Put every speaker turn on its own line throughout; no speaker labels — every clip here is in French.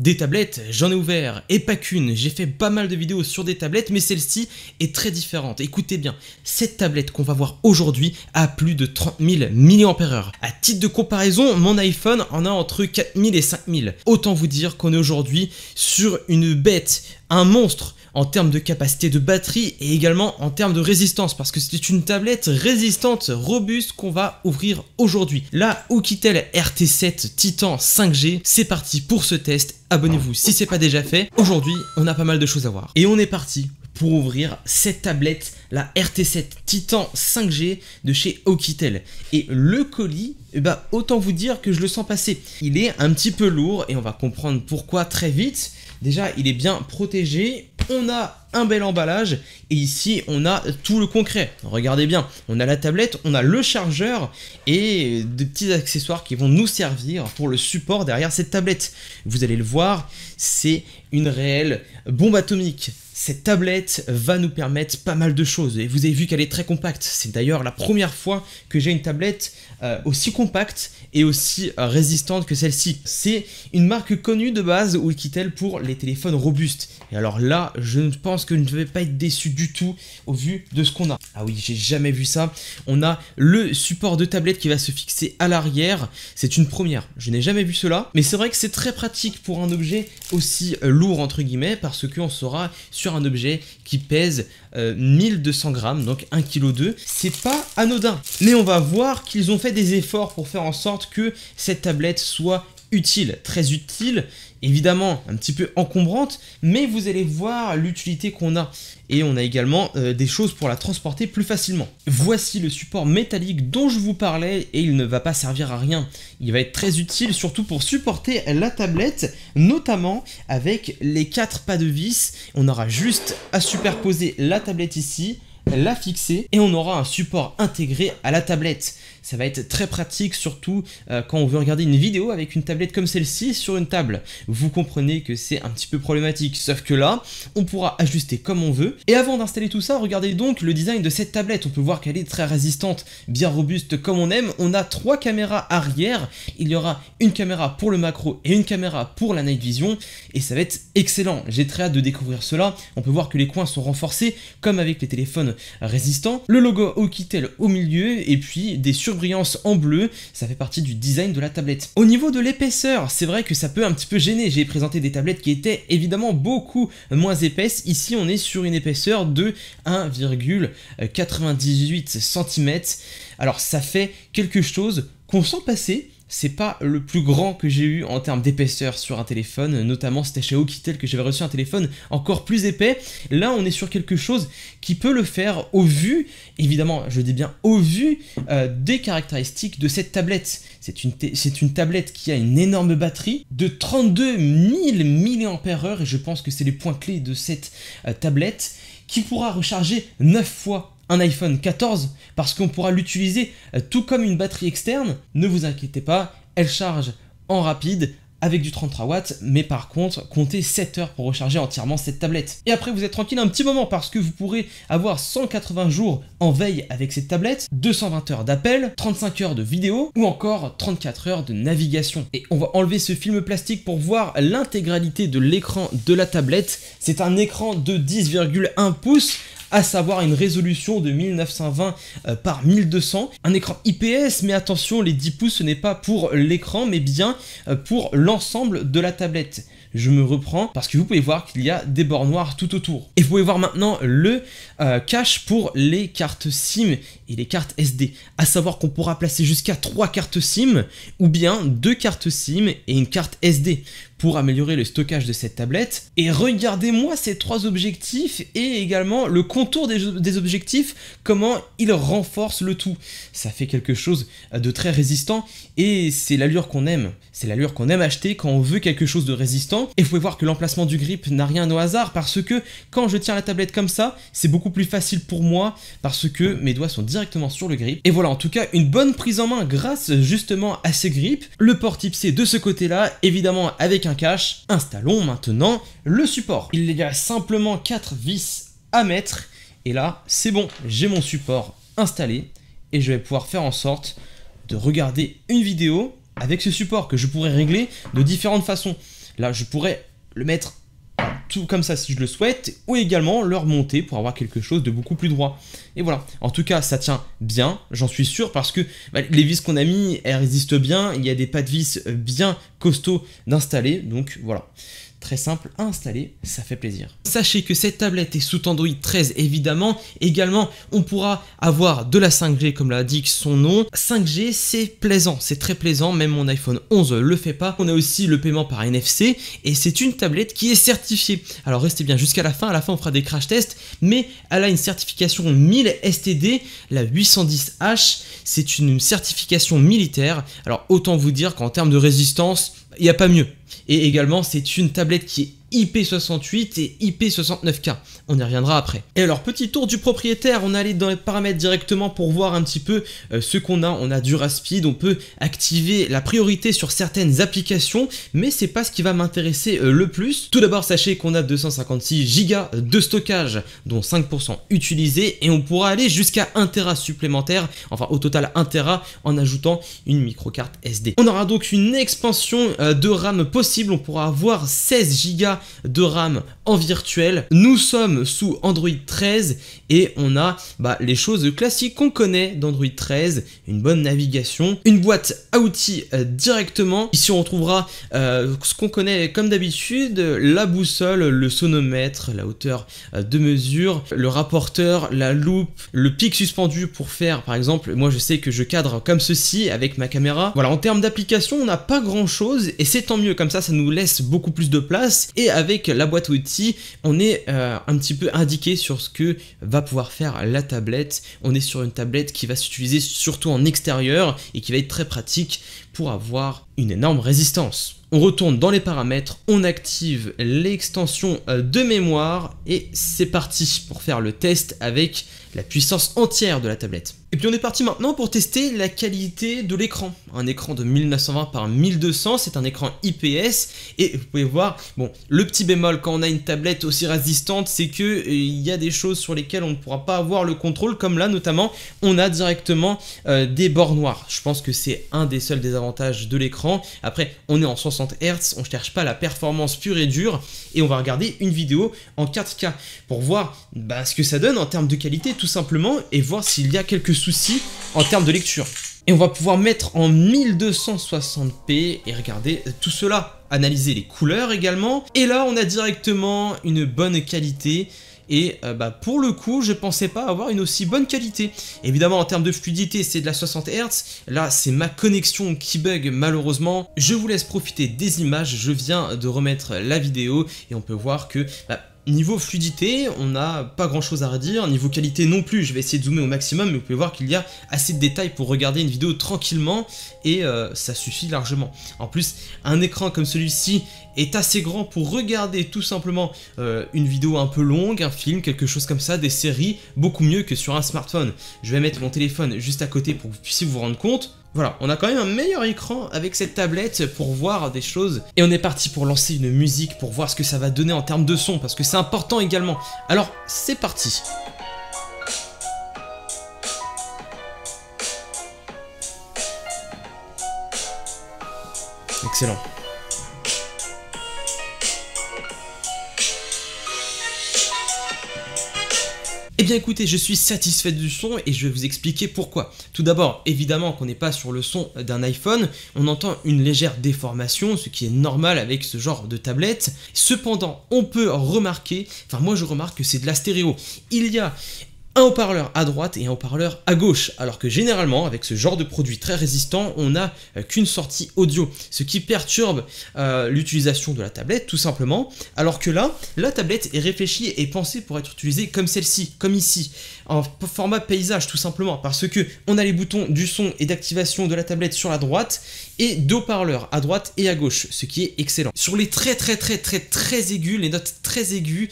Des tablettes, j'en ai ouvert, et pas qu'une, j'ai fait pas mal de vidéos sur des tablettes, mais celle-ci est très différente. Écoutez bien, cette tablette qu'on va voir aujourd'hui a plus de 30 000 mAh. À titre de comparaison, mon iPhone en a entre 000 et 000. Autant vous dire qu'on est aujourd'hui sur une bête un monstre en termes de capacité de batterie et également en termes de résistance parce que c'est une tablette résistante, robuste qu'on va ouvrir aujourd'hui. La Oukitel RT7 Titan 5G, c'est parti pour ce test, abonnez-vous si c'est pas déjà fait. Aujourd'hui, on a pas mal de choses à voir. Et on est parti pour ouvrir cette tablette, la RT7 Titan 5G de chez Okitel. Et le colis, bah autant vous dire que je le sens passer. Il est un petit peu lourd et on va comprendre pourquoi très vite. Déjà, il est bien protégé. On a un bel emballage et ici on a tout le concret. Regardez bien, on a la tablette, on a le chargeur et des petits accessoires qui vont nous servir pour le support derrière cette tablette. Vous allez le voir, c'est une réelle bombe atomique. Cette tablette va nous permettre pas mal de choses et vous avez vu qu'elle est très compacte. C'est d'ailleurs la première fois que j'ai une tablette euh, aussi compacte et aussi euh, résistante que celle-ci. C'est une marque connue de base Wikitel pour les téléphones robustes. Et alors là, je ne pense que je ne vais pas être déçu du tout au vu de ce qu'on a. Ah oui, j'ai jamais vu ça. On a le support de tablette qui va se fixer à l'arrière. C'est une première. Je n'ai jamais vu cela, mais c'est vrai que c'est très pratique pour un objet aussi euh, lourd entre guillemets parce qu'on sera sur un objet qui pèse 1200 euh, grammes, donc 1,2 kg. C'est pas anodin. Mais on va voir qu'ils ont fait des efforts pour faire en sorte que cette tablette soit utile, très utile, évidemment un petit peu encombrante, mais vous allez voir l'utilité qu'on a. Et on a également euh, des choses pour la transporter plus facilement. Voici le support métallique dont je vous parlais et il ne va pas servir à rien. Il va être très utile surtout pour supporter la tablette, notamment avec les quatre pas de vis. On aura juste à superposer la tablette ici, la fixer et on aura un support intégré à la tablette. Ça va être très pratique, surtout euh, quand on veut regarder une vidéo avec une tablette comme celle-ci sur une table. Vous comprenez que c'est un petit peu problématique, sauf que là, on pourra ajuster comme on veut. Et avant d'installer tout ça, regardez donc le design de cette tablette. On peut voir qu'elle est très résistante, bien robuste comme on aime. On a trois caméras arrière. Il y aura une caméra pour le macro et une caméra pour la night vision. Et ça va être excellent. J'ai très hâte de découvrir cela. On peut voir que les coins sont renforcés, comme avec les téléphones résistants. Le logo Okitel au milieu et puis des sur brillance en bleu, ça fait partie du design de la tablette. Au niveau de l'épaisseur, c'est vrai que ça peut un petit peu gêner, j'ai présenté des tablettes qui étaient évidemment beaucoup moins épaisses, ici on est sur une épaisseur de 1,98 cm, alors ça fait quelque chose qu'on sent passer c'est pas le plus grand que j'ai eu en termes d'épaisseur sur un téléphone, notamment c'était chez Okitel que j'avais reçu un téléphone encore plus épais. Là, on est sur quelque chose qui peut le faire au vu, évidemment, je dis bien au vu euh, des caractéristiques de cette tablette. C'est une, tablette qui a une énorme batterie de 32 000 mAh et je pense que c'est les points clés de cette euh, tablette qui pourra recharger 9 fois un iPhone 14 parce qu'on pourra l'utiliser euh, tout comme une batterie externe. Ne vous inquiétez pas, elle charge en rapide avec du 33 watts, mais par contre, comptez 7 heures pour recharger entièrement cette tablette. Et après, vous êtes tranquille un petit moment parce que vous pourrez avoir 180 jours en veille avec cette tablette, 220 heures d'appel, 35 heures de vidéo ou encore 34 heures de navigation. Et on va enlever ce film plastique pour voir l'intégralité de l'écran de la tablette. C'est un écran de 10,1 pouces à savoir une résolution de 1920 euh, par 1200. Un écran IPS, mais attention, les 10 pouces, ce n'est pas pour l'écran, mais bien euh, pour l'ensemble de la tablette je me reprends parce que vous pouvez voir qu'il y a des bords noirs tout autour. Et vous pouvez voir maintenant le euh, cache pour les cartes SIM et les cartes SD, à savoir qu'on pourra placer jusqu'à 3 cartes SIM ou bien 2 cartes SIM et une carte SD pour améliorer le stockage de cette tablette. Et regardez-moi ces trois objectifs et également le contour des, objectifs, comment il renforce le tout. Ça fait quelque chose de très résistant et c'est l'allure qu'on aime. C'est l'allure qu'on aime acheter quand on veut quelque chose de résistant. Et vous pouvez voir que l'emplacement du grip n'a rien au hasard parce que quand je tiens la tablette comme ça, c'est beaucoup plus facile pour moi parce que mes doigts sont directement sur le grip. Et voilà, en tout cas, une bonne prise en main grâce justement à ces grips. Le port type C de ce côté-là, évidemment avec un cache. Installons maintenant le support. Il y a simplement 4 vis à mettre et là c'est bon, j'ai mon support installé et je vais pouvoir faire en sorte de regarder une vidéo avec ce support que je pourrais régler de différentes façons. Là je pourrais le mettre tout comme ça si je le souhaite, ou également leur monter pour avoir quelque chose de beaucoup plus droit. Et voilà, en tout cas ça tient bien, j'en suis sûr, parce que bah, les vis qu'on a mis, elles résistent bien, il y a des pas de vis bien costauds d'installer, donc voilà. Très simple à installer, ça fait plaisir. Sachez que cette tablette est sous Android 13 évidemment. Également, on pourra avoir de la 5G comme l'a dit son nom. 5G, c'est plaisant, c'est très plaisant. Même mon iPhone 11 le fait pas. On a aussi le paiement par NFC et c'est une tablette qui est certifiée. Alors restez bien jusqu'à la fin. À la fin, on fera des crash tests, mais elle a une certification 1000 STD, la 810H. C'est une certification militaire. Alors autant vous dire qu'en termes de résistance, il n'y a pas mieux. Et également, c'est une tablette qui est IP68 et IP69K. On y reviendra après. Et alors, petit tour du propriétaire, on allait dans les paramètres directement pour voir un petit peu euh, ce qu'on a. On a du Raspeed, on peut activer la priorité sur certaines applications, mais c'est pas ce qui va m'intéresser euh, le plus. Tout d'abord, sachez qu'on a 256 Go de stockage, dont 5% utilisés et on pourra aller jusqu'à 1 Tera supplémentaire, enfin au total 1 Tera, en ajoutant une microcarte SD. On aura donc une expansion euh, de RAM possible, on pourra avoir 16 Go de RAM en virtuel. Nous sommes sous Android 13 et on a bah, les choses classiques qu'on connaît d'Android 13, une bonne navigation, une boîte à outils euh, directement. Ici on retrouvera euh, ce qu'on connaît comme d'habitude, la boussole, le sonomètre, la hauteur euh, de mesure, le rapporteur, la loupe, le pic suspendu pour faire par exemple, moi je sais que je cadre comme ceci avec ma caméra. Voilà, en termes d'application on n'a pas grand chose et c'est tant mieux comme ça, ça nous laisse beaucoup plus de place et avec la boîte outils, on est euh, un petit peu indiqué sur ce que va pouvoir faire la tablette. On est sur une tablette qui va s'utiliser surtout en extérieur et qui va être très pratique pour avoir une énorme résistance. On retourne dans les paramètres, on active l'extension euh, de mémoire et c'est parti pour faire le test avec la puissance entière de la tablette. Et puis on est parti maintenant pour tester la qualité de l'écran. Un écran de 1920 par 1200, c'est un écran IPS et vous pouvez voir, bon, le petit bémol quand on a une tablette aussi résistante, c'est que euh, il y a des choses sur lesquelles on ne pourra pas avoir le contrôle comme là notamment, on a directement euh, des bords noirs. Je pense que c'est un des seuls désavantages de l'écran. Après, on est en 60 Hz, on cherche pas la performance pure et dure et on va regarder une vidéo en 4K pour voir bah, ce que ça donne en termes de qualité tout simplement et voir s'il y a quelques souci en termes de lecture. Et on va pouvoir mettre en 1260p et regarder euh, tout cela, analyser les couleurs également. Et là, on a directement une bonne qualité. Et euh, bah, pour le coup, je pensais pas avoir une aussi bonne qualité. Évidemment, en termes de fluidité, c'est de la 60 Hz. Là, c'est ma connexion qui bug malheureusement. Je vous laisse profiter des images. Je viens de remettre la vidéo et on peut voir que bah, Niveau fluidité, on n'a pas grand chose à redire. Niveau qualité non plus, je vais essayer de zoomer au maximum, mais vous pouvez voir qu'il y a assez de détails pour regarder une vidéo tranquillement et euh, ça suffit largement. En plus, un écran comme celui-ci est assez grand pour regarder tout simplement euh, une vidéo un peu longue, un film, quelque chose comme ça, des séries, beaucoup mieux que sur un smartphone. Je vais mettre mon téléphone juste à côté pour que vous puissiez vous rendre compte. Voilà, on a quand même un meilleur écran avec cette tablette pour voir des choses. Et on est parti pour lancer une musique pour voir ce que ça va donner en termes de son, parce que c'est important également. Alors, c'est parti Excellent. Eh bien écoutez, je suis satisfait du son et je vais vous expliquer pourquoi. Tout d'abord, évidemment qu'on n'est pas sur le son d'un iPhone, on entend une légère déformation, ce qui est normal avec ce genre de tablette. Cependant, on peut remarquer, enfin moi je remarque que c'est de la stéréo. Il y a un haut-parleur à droite et un haut-parleur à gauche, alors que généralement avec ce genre de produit très résistant, on n'a euh, qu'une sortie audio, ce qui perturbe euh, l'utilisation de la tablette tout simplement, alors que là, la tablette est réfléchie et pensée pour être utilisée comme celle-ci, comme ici, en format paysage tout simplement, parce que on a les boutons du son et d'activation de la tablette sur la droite et deux haut-parleurs à droite et à gauche, ce qui est excellent. Sur les très très très très très aigus, les notes très aiguës,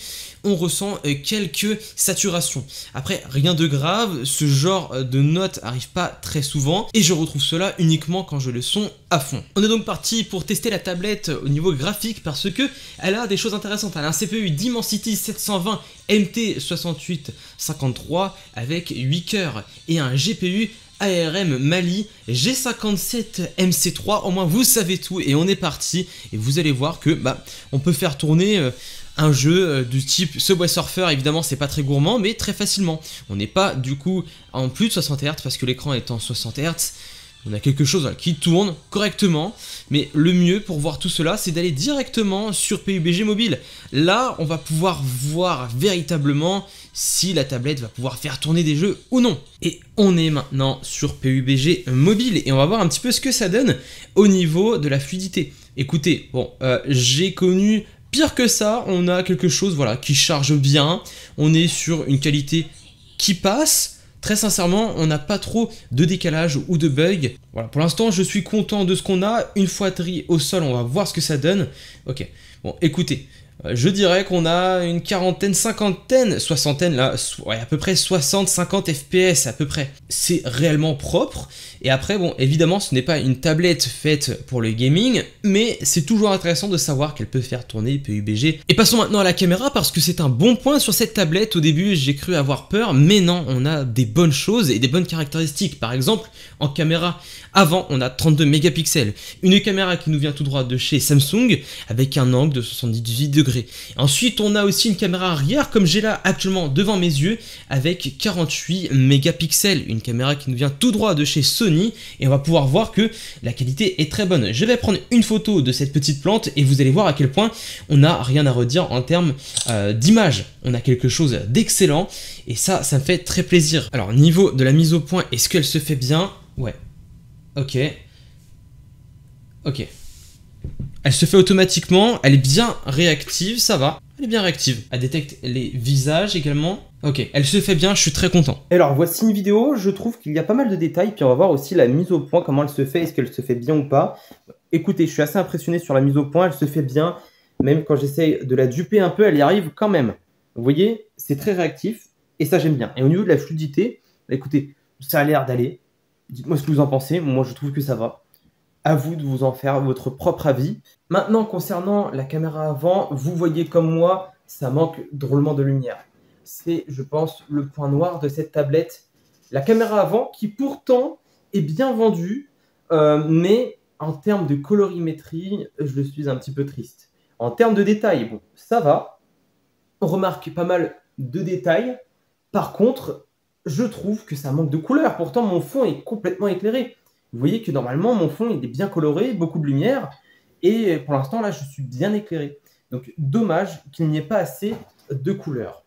on ressent euh, quelques saturations. Après, rien de grave, ce genre euh, de notes arrive pas très souvent, et je retrouve cela uniquement quand je le sens à fond. On est donc parti pour tester la tablette euh, au niveau graphique parce que elle a des choses intéressantes. Elle a un CPU Dimensity 720 MT6853 avec 8 cœurs et un GPU ARM Mali G57 MC3. Au moins, vous savez tout et on est parti. Et vous allez voir que bah, on peut faire tourner un jeu euh, du type Subway Surfer, évidemment c'est pas très gourmand, mais très facilement. On n'est pas du coup en plus de 60 Hz parce que l'écran est en 60 Hz. On a quelque chose hein, qui tourne correctement, mais le mieux pour voir tout cela, c'est d'aller directement sur PUBG Mobile. Là, on va pouvoir voir véritablement si la tablette va pouvoir faire tourner des jeux ou non. Et on est maintenant sur PUBG Mobile, et on va voir un petit peu ce que ça donne au niveau de la fluidité. Écoutez, bon, euh, j'ai connu Pire que ça, on a quelque chose voilà, qui charge bien, on est sur une qualité qui passe. Très sincèrement, on n'a pas trop de décalage ou de bug. Voilà, pour l'instant, je suis content de ce qu'on a. Une fois tri au sol, on va voir ce que ça donne. Ok, bon, écoutez, euh, je dirais qu'on a une quarantaine, cinquantaine, soixantaine, là, ouais, à peu près 60, 50 FPS à peu près. C'est réellement propre. Et après, bon, évidemment, ce n'est pas une tablette faite pour le gaming, mais c'est toujours intéressant de savoir qu'elle peut faire tourner PUBG. Et passons maintenant à la caméra parce que c'est un bon point sur cette tablette. Au début, j'ai cru avoir peur, mais non, on a des bonnes choses et des bonnes caractéristiques. Par exemple, en caméra, avant, on a 32 mégapixels. Une caméra qui nous vient tout droit de chez Samsung avec un angle de 78 degrés Ensuite, on a aussi une caméra arrière comme j'ai là actuellement devant mes yeux avec 48 mégapixels, une caméra qui nous vient tout droit de chez Sony et on va pouvoir voir que la qualité est très bonne. Je vais prendre une photo de cette petite plante et vous allez voir à quel point on n'a rien à redire en termes euh, d'image. On a quelque chose d'excellent et ça, ça me fait très plaisir. Alors, niveau de la mise au point, est-ce qu'elle se fait bien Ouais. Ok. Ok. Elle se fait automatiquement, elle est bien réactive, ça va. Elle est bien réactive. Elle détecte les visages également. Ok, elle se fait bien, je suis très content. alors voici une vidéo, je trouve qu'il y a pas mal de détails, puis on va voir aussi la mise au point, comment elle se fait, est-ce qu'elle se fait bien ou pas. Écoutez, je suis assez impressionné sur la mise au point, elle se fait bien. Même quand j'essaye de la duper un peu, elle y arrive quand même. Vous voyez, c'est très réactif, et ça j'aime bien. Et au niveau de la fluidité, écoutez, ça a l'air d'aller. Dites-moi ce que vous en pensez, moi je trouve que ça va à vous de vous en faire votre propre avis. Maintenant, concernant la caméra avant, vous voyez comme moi, ça manque drôlement de lumière. C'est, je pense, le point noir de cette tablette. La caméra avant, qui pourtant est bien vendue, euh, mais en termes de colorimétrie, je suis un petit peu triste. En termes de détails, bon, ça va. On remarque pas mal de détails. Par contre, je trouve que ça manque de couleur. Pourtant, mon fond est complètement éclairé vous voyez que normalement, mon fond, il est bien coloré, beaucoup de lumière. Et pour l'instant, là, je suis bien éclairé. Donc, dommage qu'il n'y ait pas assez de couleurs.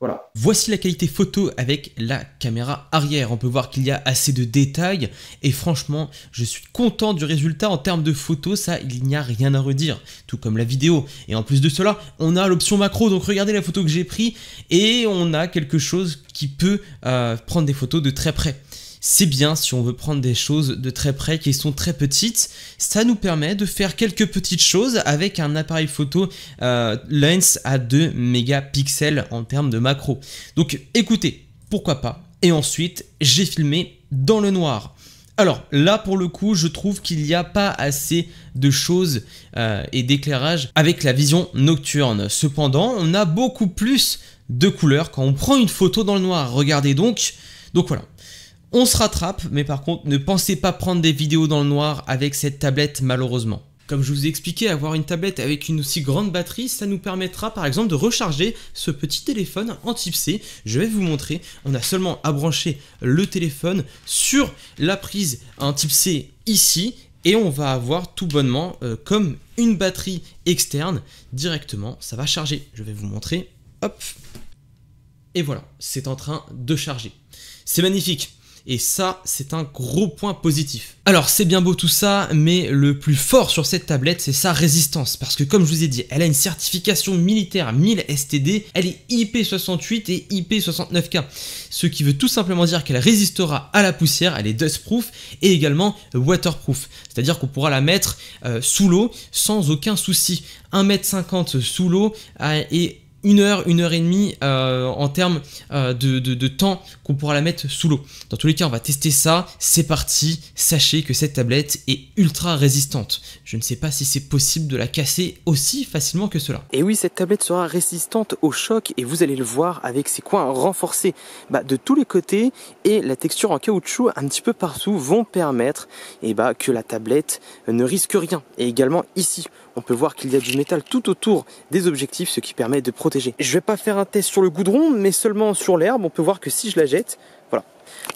Voilà. Voici la qualité photo avec la caméra arrière. On peut voir qu'il y a assez de détails et franchement, je suis content du résultat en termes de photos. Ça, il n'y a rien à redire, tout comme la vidéo. Et en plus de cela, on a l'option macro. Donc regardez la photo que j'ai prise et on a quelque chose qui peut euh, prendre des photos de très près. C'est bien si on veut prendre des choses de très près qui sont très petites. Ça nous permet de faire quelques petites choses avec un appareil photo euh, lens à 2 mégapixels en termes de macro. Donc écoutez, pourquoi pas. Et ensuite, j'ai filmé dans le noir. Alors là pour le coup je trouve qu'il n'y a pas assez de choses euh, et d'éclairage avec la vision nocturne. Cependant on a beaucoup plus de couleurs quand on prend une photo dans le noir. Regardez donc. Donc voilà. On se rattrape, mais par contre, ne pensez pas prendre des vidéos dans le noir avec cette tablette malheureusement. Comme je vous ai expliqué, avoir une tablette avec une aussi grande batterie, ça nous permettra par exemple de recharger ce petit téléphone en type C. Je vais vous montrer, on a seulement à brancher le téléphone sur la prise en type C ici et on va avoir tout bonnement euh, comme une batterie externe directement, ça va charger. Je vais vous montrer, hop, et voilà, c'est en train de charger. C'est magnifique. Et ça, c'est un gros point positif. Alors c'est bien beau tout ça, mais le plus fort sur cette tablette, c'est sa résistance. Parce que comme je vous ai dit, elle a une certification militaire 1000 STD, elle est IP68 et IP69K. Ce qui veut tout simplement dire qu'elle résistera à la poussière, elle est proof et également waterproof. C'est-à-dire qu'on pourra la mettre euh, sous l'eau sans aucun souci. 1m50 sous l'eau euh, et une heure, une heure et demie euh, en termes euh, de, temps qu'on pourra la mettre sous l'eau. Dans tous les cas, on va tester ça. C'est parti. Sachez que cette tablette est ultra résistante. Je ne sais pas si c'est possible de la casser aussi facilement que cela. Et eh oui, cette tablette sera résistante au choc et vous allez le voir avec ses coins renforcés bah, de tous les côtés et la texture en caoutchouc un petit peu partout vont permettre et eh bah, que la tablette ne risque rien. Et également ici, on peut voir qu'il y a du métal tout autour des objectifs, ce qui permet de protéger. Je vais pas faire un test sur le goudron, mais seulement sur l'herbe, on peut voir que si je la jette, voilà,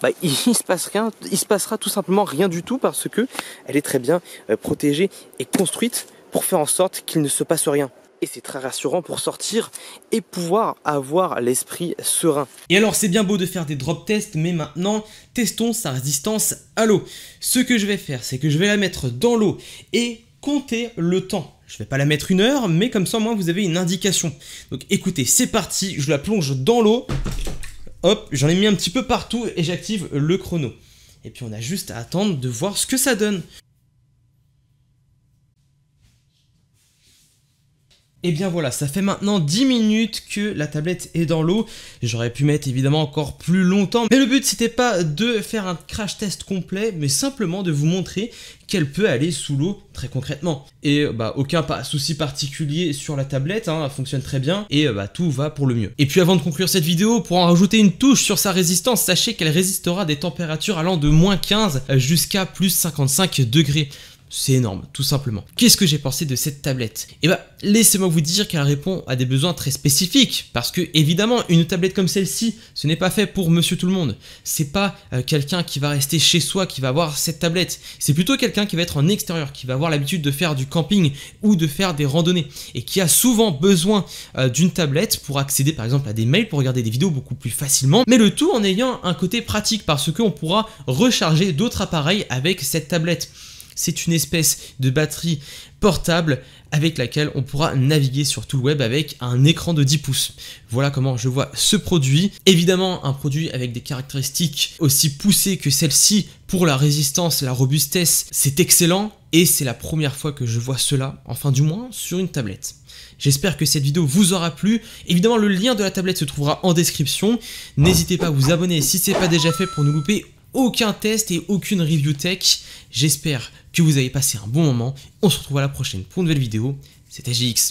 bah, il se passe rien, il se passera tout simplement rien du tout parce que elle est très bien euh, protégée et construite pour faire en sorte qu'il ne se passe rien et c'est très rassurant pour sortir et pouvoir avoir l'esprit serein. Et alors c'est bien beau de faire des drop tests mais maintenant testons sa résistance à l'eau. Ce que je vais faire c'est que je vais la mettre dans l'eau et comptez le temps. Je vais pas la mettre une heure, mais comme ça au moins vous avez une indication. Donc écoutez, c'est parti, je la plonge dans l'eau. Hop, j'en ai mis un petit peu partout et j'active le chrono. Et puis on a juste à attendre de voir ce que ça donne. Et eh bien voilà, ça fait maintenant 10 minutes que la tablette est dans l'eau. J'aurais pu mettre évidemment encore plus longtemps. Mais le but c'était pas de faire un crash test complet, mais simplement de vous montrer qu'elle peut aller sous l'eau très concrètement. Et bah aucun souci particulier sur la tablette, hein, elle fonctionne très bien et bah tout va pour le mieux. Et puis avant de conclure cette vidéo, pour en rajouter une touche sur sa résistance, sachez qu'elle résistera des températures allant de moins 15 jusqu'à plus 55 degrés. C'est énorme, tout simplement. Qu'est-ce que j'ai pensé de cette tablette Eh bien, laissez-moi vous dire qu'elle répond à des besoins très spécifiques, parce que évidemment, une tablette comme celle-ci, ce n'est pas fait pour monsieur tout le monde. C'est pas euh, quelqu'un qui va rester chez soi qui va avoir cette tablette. C'est plutôt quelqu'un qui va être en extérieur, qui va avoir l'habitude de faire du camping ou de faire des randonnées, et qui a souvent besoin euh, d'une tablette pour accéder par exemple à des mails, pour regarder des vidéos beaucoup plus facilement, mais le tout en ayant un côté pratique, parce qu'on pourra recharger d'autres appareils avec cette tablette c'est une espèce de batterie portable avec laquelle on pourra naviguer sur tout le web avec un écran de 10 pouces. Voilà comment je vois ce produit. Évidemment, un produit avec des caractéristiques aussi poussées que celle-ci pour la résistance, la robustesse, c'est excellent et c'est la première fois que je vois cela, enfin du moins sur une tablette. J'espère que cette vidéo vous aura plu. Évidemment, le lien de la tablette se trouvera en description. N'hésitez pas à vous abonner si ce n'est pas déjà fait pour ne louper aucun test et aucune review tech. J'espère que vous avez passé un bon moment. On se retrouve à la prochaine pour une nouvelle vidéo. C'était GX.